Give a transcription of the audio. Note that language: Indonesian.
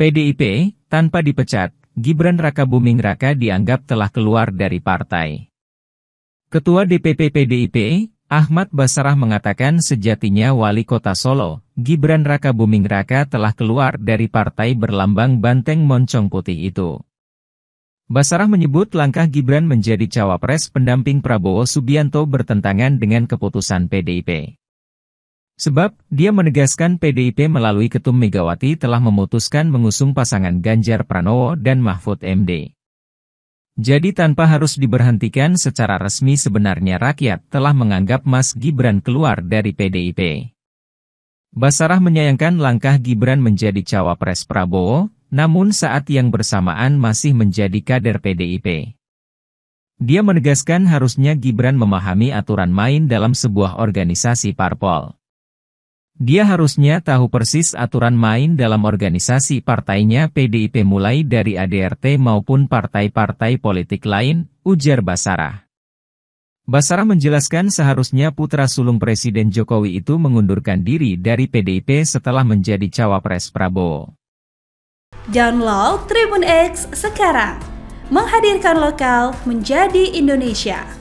PDIP, tanpa dipecat, Gibran Raka Buming Raka dianggap telah keluar dari partai. Ketua DPP PDIP, Ahmad Basarah mengatakan sejatinya wali kota Solo, Gibran Raka Buming Raka telah keluar dari partai berlambang banteng moncong putih itu. Basarah menyebut langkah Gibran menjadi cawapres pendamping Prabowo Subianto bertentangan dengan keputusan PDIP. Sebab, dia menegaskan PDIP melalui Ketum Megawati telah memutuskan mengusung pasangan Ganjar Pranowo dan Mahfud MD. Jadi tanpa harus diberhentikan secara resmi sebenarnya rakyat telah menganggap Mas Gibran keluar dari PDIP. Basarah menyayangkan langkah Gibran menjadi cawapres Prabowo, namun saat yang bersamaan masih menjadi kader PDIP. Dia menegaskan harusnya Gibran memahami aturan main dalam sebuah organisasi parpol. Dia harusnya tahu persis aturan main dalam organisasi partainya PDIP mulai dari ADRT maupun partai-partai politik lain, ujar Basara. Basara menjelaskan seharusnya putra sulung Presiden Jokowi itu mengundurkan diri dari PDIP setelah menjadi cawapres Prabowo. Download Tribun X sekarang, menghadirkan lokal menjadi Indonesia.